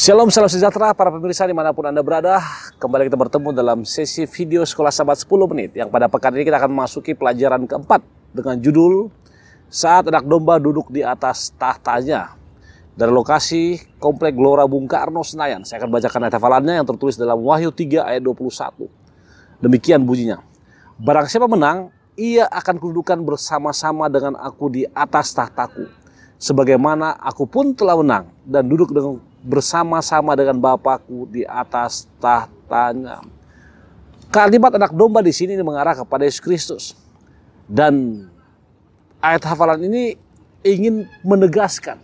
Shalom, salam sejahtera para pemirsa dimanapun Anda berada. Kembali kita bertemu dalam sesi video Sekolah Sahabat 10 Menit yang pada pekan ini kita akan memasuki pelajaran keempat dengan judul Saat Anak Domba Duduk di Atas Tahtanya dari lokasi Komplek Gelora Bung Karno Senayan. Saya akan bacakan ayat hafalannya yang tertulis dalam Wahyu 3 ayat 21. Demikian bunyinya. Barang siapa menang, ia akan kedudukan bersama-sama dengan aku di atas tahtaku. Sebagaimana aku pun telah menang dan duduk dengan bersama-sama dengan Bapakku di atas tahtanya. Kalimat anak domba di sini mengarah kepada Yesus Kristus. Dan ayat hafalan ini ingin menegaskan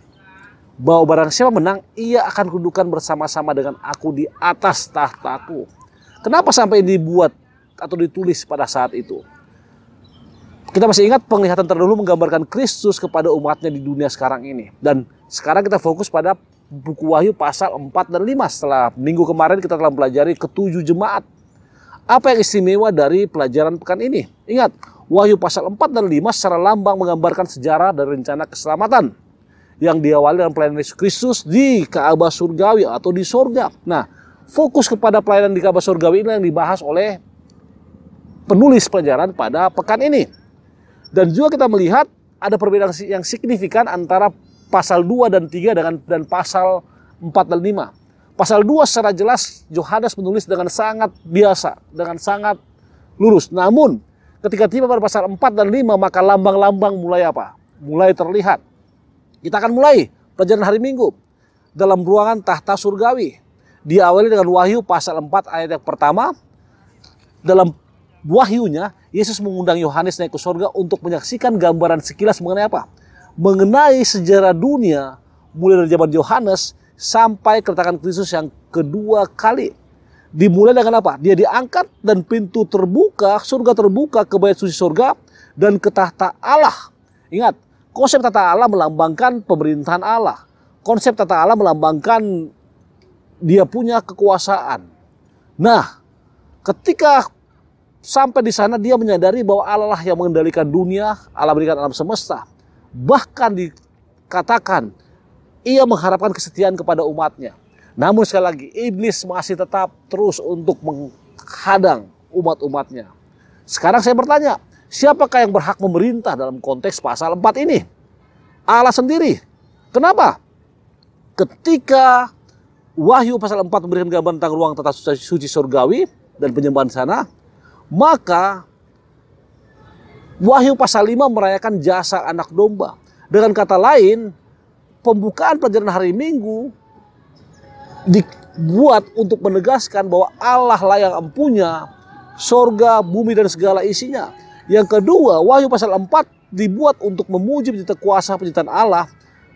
bahwa barang siapa menang, ia akan kedudukan bersama-sama dengan aku di atas tahtaku. Kenapa sampai dibuat atau ditulis pada saat itu? Kita masih ingat penglihatan terdahulu menggambarkan Kristus kepada umatnya di dunia sekarang ini. Dan sekarang kita fokus pada buku Wahyu pasal 4 dan 5. Setelah minggu kemarin kita telah mempelajari ketujuh jemaat. Apa yang istimewa dari pelajaran pekan ini? Ingat, Wahyu pasal 4 dan 5 secara lambang menggambarkan sejarah dan rencana keselamatan yang diawali dengan pelayanan Yesus Kristus di Kaabah Surgawi atau di sorga. Nah, fokus kepada pelayanan di Kaabah Surgawi ini yang dibahas oleh penulis pelajaran pada pekan ini. Dan juga kita melihat ada perbedaan yang signifikan antara pasal 2 dan 3 dengan dan pasal 4 dan 5. Pasal 2 secara jelas Yohanes menulis dengan sangat biasa, dengan sangat lurus. Namun ketika tiba pada pasal 4 dan 5 maka lambang-lambang mulai apa? Mulai terlihat. Kita akan mulai pelajaran hari Minggu dalam ruangan tahta surgawi. Diawali dengan Wahyu pasal 4 ayat yang pertama. Dalam wahyunya, Yesus mengundang Yohanes naik ke surga untuk menyaksikan gambaran sekilas mengenai apa? mengenai sejarah dunia mulai dari zaman Yohanes sampai kedatangan Kristus yang kedua kali. Dimulai dengan apa? Dia diangkat dan pintu terbuka, surga terbuka ke bait suci surga dan ke tahta Allah. Ingat, konsep tata Allah melambangkan pemerintahan Allah. Konsep tata Allah melambangkan dia punya kekuasaan. Nah, ketika sampai di sana dia menyadari bahwa Allah yang mengendalikan dunia, Allah berikan alam semesta bahkan dikatakan ia mengharapkan kesetiaan kepada umatnya. Namun sekali lagi, iblis masih tetap terus untuk menghadang umat-umatnya. Sekarang saya bertanya, siapakah yang berhak memerintah dalam konteks pasal 4 ini? Allah sendiri. Kenapa? Ketika Wahyu pasal 4 memberikan gambaran tentang ruang tata suci surgawi dan penyembahan sana, maka Wahyu pasal 5 merayakan jasa anak domba. Dengan kata lain, pembukaan pelajaran hari Minggu dibuat untuk menegaskan bahwa Allah lah yang empunya sorga, bumi, dan segala isinya. Yang kedua, Wahyu pasal 4 dibuat untuk memuji pencipta kuasa penciptaan Allah,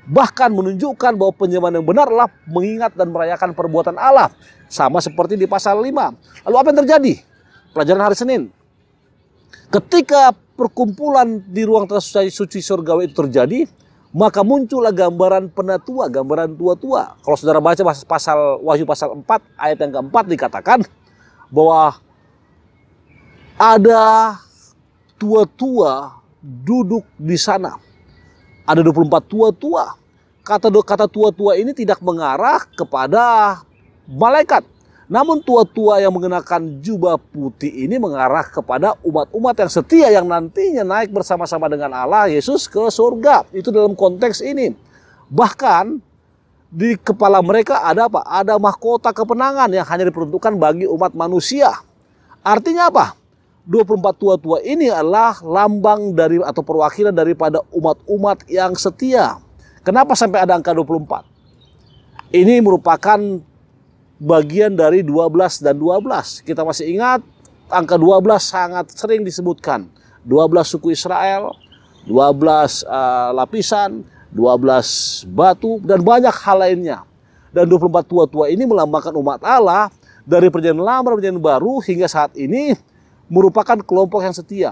bahkan menunjukkan bahwa penyembahan yang benar adalah mengingat dan merayakan perbuatan Allah. Sama seperti di pasal 5. Lalu apa yang terjadi? Pelajaran hari Senin. Ketika perkumpulan di ruang suci surgawi itu terjadi, maka muncullah gambaran penatua, gambaran tua-tua. Kalau saudara baca pasal Wahyu pasal 4 ayat yang keempat dikatakan bahwa ada tua-tua duduk di sana. Ada 24 tua-tua. Kata kata tua-tua ini tidak mengarah kepada malaikat, namun tua-tua yang mengenakan jubah putih ini mengarah kepada umat-umat yang setia yang nantinya naik bersama-sama dengan Allah Yesus ke surga. Itu dalam konteks ini. Bahkan di kepala mereka ada apa? Ada mahkota kepenangan yang hanya diperuntukkan bagi umat manusia. Artinya apa? 24 tua-tua ini adalah lambang dari atau perwakilan daripada umat-umat yang setia. Kenapa sampai ada angka 24? Ini merupakan bagian dari 12 dan 12. Kita masih ingat angka 12 sangat sering disebutkan. 12 suku Israel, 12 uh, eh, lapisan, 12 batu dan banyak hal lainnya. Dan 24 tua-tua ini melambangkan umat Allah dari perjanjian lama perjanjian baru hingga saat ini merupakan kelompok yang setia.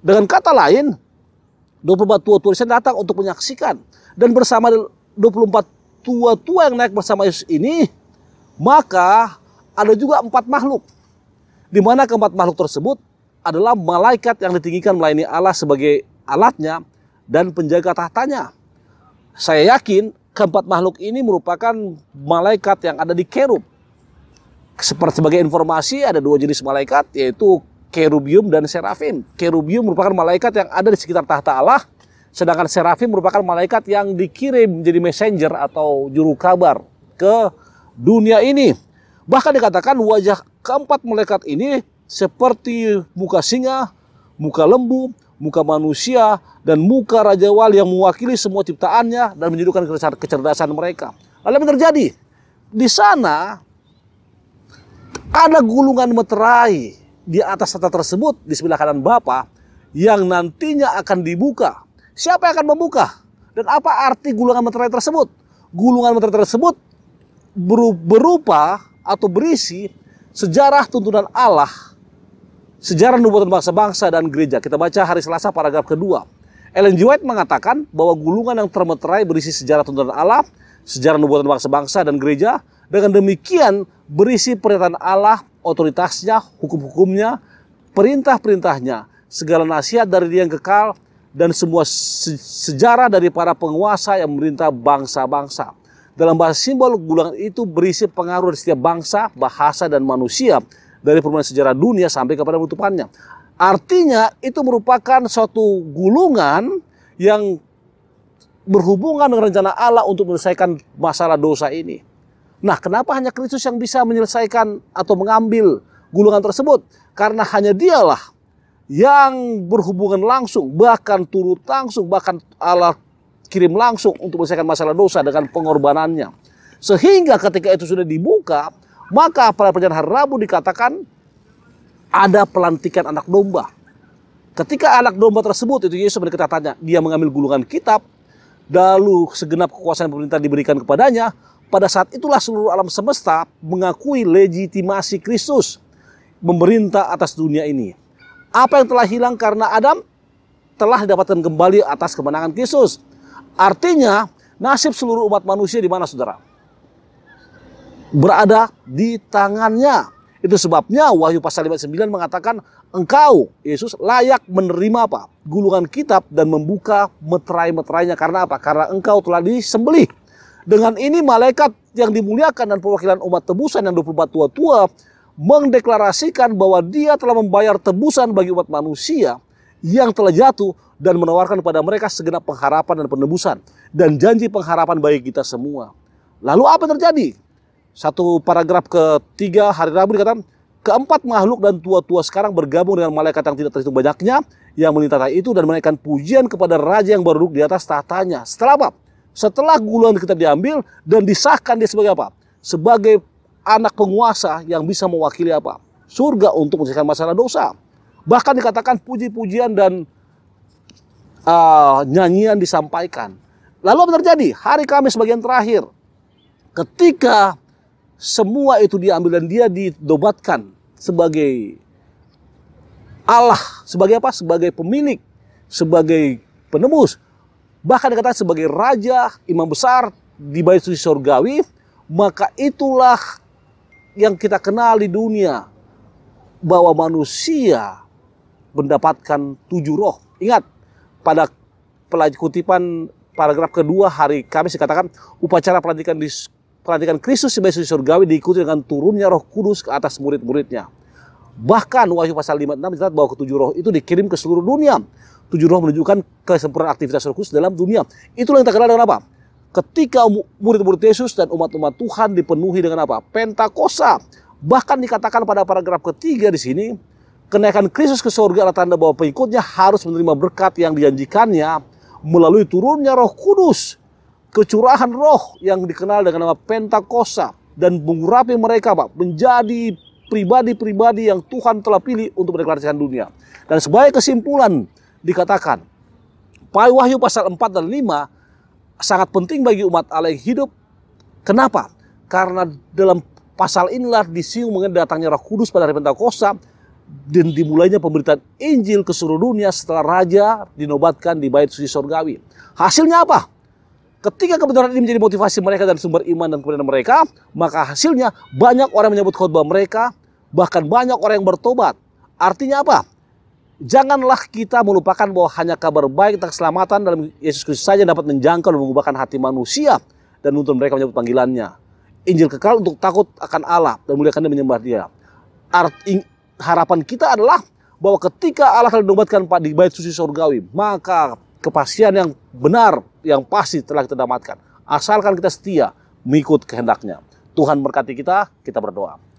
Dengan kata lain, 24 tua-tua ini datang untuk menyaksikan dan bersama 24 tua-tua yang naik bersama Yesus ini maka ada juga empat makhluk. Di mana keempat makhluk tersebut adalah malaikat yang ditinggikan melayani Allah sebagai alatnya dan penjaga tahtanya. Saya yakin keempat makhluk ini merupakan malaikat yang ada di kerub. Seperti sebagai informasi ada dua jenis malaikat yaitu kerubium dan serafim. Kerubium merupakan malaikat yang ada di sekitar tahta Allah, sedangkan serafim merupakan malaikat yang dikirim menjadi messenger atau juru kabar ke dunia ini. Bahkan dikatakan wajah keempat malaikat ini seperti muka singa, muka lembu, muka manusia, dan muka Raja Wali yang mewakili semua ciptaannya dan menunjukkan kecerdasan mereka. Lalu yang terjadi? Di sana ada gulungan meterai di atas tata tersebut di sebelah kanan Bapa yang nantinya akan dibuka. Siapa yang akan membuka? Dan apa arti gulungan meterai tersebut? Gulungan meterai tersebut berupa atau berisi sejarah tuntunan Allah, sejarah nubuatan bangsa-bangsa dan gereja. Kita baca hari Selasa paragraf kedua. Ellen G. White mengatakan bahwa gulungan yang termeterai berisi sejarah tuntunan Allah, sejarah nubuatan bangsa-bangsa dan gereja, dengan demikian berisi pernyataan Allah, otoritasnya, hukum-hukumnya, perintah-perintahnya, segala nasihat dari dia yang kekal, dan semua sejarah dari para penguasa yang memerintah bangsa-bangsa. Dalam bahasa simbol, gulungan itu berisi pengaruh dari setiap bangsa, bahasa, dan manusia dari permainan sejarah dunia sampai kepada penutupannya. Artinya itu merupakan suatu gulungan yang berhubungan dengan rencana Allah untuk menyelesaikan masalah dosa ini. Nah, kenapa hanya Kristus yang bisa menyelesaikan atau mengambil gulungan tersebut? Karena hanya dialah yang berhubungan langsung, bahkan turut langsung, bahkan Allah kirim langsung untuk menyelesaikan masalah dosa dengan pengorbanannya. Sehingga ketika itu sudah dibuka, maka pada perjalanan hari Rabu dikatakan ada pelantikan anak domba. Ketika anak domba tersebut, itu Yesus berkata tanya, dia mengambil gulungan kitab, lalu segenap kekuasaan pemerintah diberikan kepadanya, pada saat itulah seluruh alam semesta mengakui legitimasi Kristus memerintah atas dunia ini. Apa yang telah hilang karena Adam telah didapatkan kembali atas kemenangan Kristus. Artinya, nasib seluruh umat manusia di mana saudara? Berada di tangannya. Itu sebabnya Wahyu pasal 59 mengatakan engkau Yesus layak menerima apa? gulungan kitab dan membuka meterai-meterainya karena apa? Karena engkau telah disembelih. Dengan ini malaikat yang dimuliakan dan perwakilan umat tebusan yang 24 tua-tua mendeklarasikan bahwa dia telah membayar tebusan bagi umat manusia yang telah jatuh dan menawarkan kepada mereka segenap pengharapan dan penebusan dan janji pengharapan bagi kita semua. Lalu apa terjadi? Satu paragraf ketiga hari Rabu dikatakan, keempat makhluk dan tua-tua sekarang bergabung dengan malaikat yang tidak terhitung banyaknya yang melintas itu dan menaikkan pujian kepada raja yang berduduk di atas tahtanya. Setelah apa? Setelah gulungan kita diambil dan disahkan dia sebagai apa? Sebagai anak penguasa yang bisa mewakili apa? Surga untuk menyelesaikan masalah dosa. Bahkan dikatakan puji-pujian dan uh, nyanyian disampaikan. Lalu apa terjadi? Hari Kamis bagian terakhir. Ketika semua itu diambil dan dia didobatkan sebagai Allah, sebagai apa? Sebagai pemilik, sebagai penebus, bahkan dikatakan sebagai raja, imam besar di bait suci surgawi, maka itulah yang kita kenal di dunia bahwa manusia mendapatkan tujuh roh. Ingat, pada kutipan paragraf kedua hari Kamis dikatakan upacara pelantikan di pelantikan Kristus sebagai surgawi diikuti dengan turunnya roh kudus ke atas murid-muridnya. Bahkan Wahyu pasal 56 mencatat bahwa ketujuh roh itu dikirim ke seluruh dunia. Tujuh roh menunjukkan kesempurnaan aktivitas roh kudus dalam dunia. Itulah yang terkenal dengan apa? Ketika murid-murid Yesus dan umat-umat Tuhan dipenuhi dengan apa? Pentakosa Bahkan dikatakan pada paragraf ketiga di sini, kenaikan Kristus ke surga adalah tanda bahwa pengikutnya harus menerima berkat yang dijanjikannya melalui turunnya roh kudus. Kecurahan roh yang dikenal dengan nama Pentakosa dan mengurapi mereka Pak menjadi pribadi-pribadi yang Tuhan telah pilih untuk mendeklarasikan dunia. Dan sebagai kesimpulan dikatakan, Pai Wahyu pasal 4 dan 5 sangat penting bagi umat Allah yang hidup. Kenapa? Karena dalam pasal inilah disinggung mengenai datangnya Roh Kudus pada hari Pentakosta dan dimulainya pemberitaan Injil ke seluruh dunia setelah raja dinobatkan di bait suci Surgawi. Hasilnya apa? Ketika kebenaran ini menjadi motivasi mereka dan sumber iman dan kebenaran mereka, maka hasilnya banyak orang menyebut khotbah mereka, bahkan banyak orang yang bertobat. Artinya apa? Janganlah kita melupakan bahwa hanya kabar baik tentang keselamatan dalam Yesus Kristus saja dapat menjangkau dan mengubahkan hati manusia dan menuntun mereka menyebut panggilannya. Injil kekal untuk takut akan Allah dan muliakan dan menyembah dia. Art, harapan kita adalah bahwa ketika Allah telah dinobatkan Pak di bait suci surgawi, maka kepastian yang benar, yang pasti telah kita dapatkan. Asalkan kita setia, mengikut kehendaknya. Tuhan berkati kita, kita berdoa.